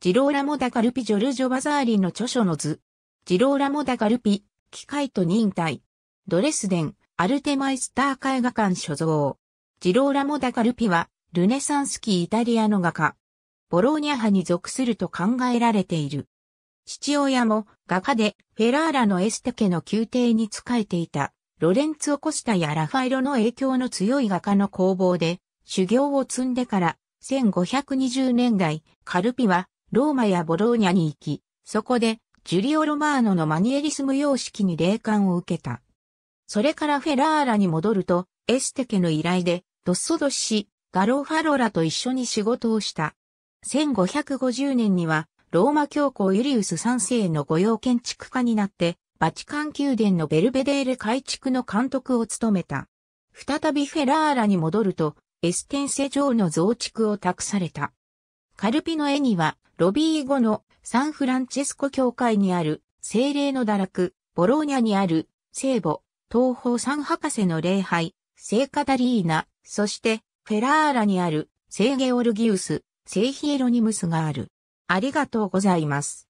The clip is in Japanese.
ジローラモダカルピ・ジョルジョ・バザーリの著書の図。ジローラモダカルピ、機械と忍耐。ドレスデン、アルテマイスター絵画館所蔵。ジローラモダカルピは、ルネサンス期イタリアの画家。ボローニャ派に属すると考えられている。父親も画家でフェラーラのエステ家の宮廷に仕えていたロレンツオ・コスタやラファエロの影響の強い画家の工房で修行を積んでから1520年代カルピはローマやボローニャに行き、そこで、ジュリオ・ロマーノのマニエリスム様式に霊感を受けた。それからフェラーラに戻ると、エステ家の依頼で、ドッソドシ、ガロファロラと一緒に仕事をした。1550年には、ローマ教皇ユリウス3世の御用建築家になって、バチカン宮殿のベルベデーレ改築の監督を務めた。再びフェラーラに戻ると、エステンセ城の増築を託された。カルピの絵には、ロビー後のサンフランチェスコ教会にある精霊の堕落、ボローニャにある聖母、東方三博士の礼拝、聖カタリーナ、そしてフェラーラにある聖ゲオルギウス、聖ヒエロニムスがある。ありがとうございます。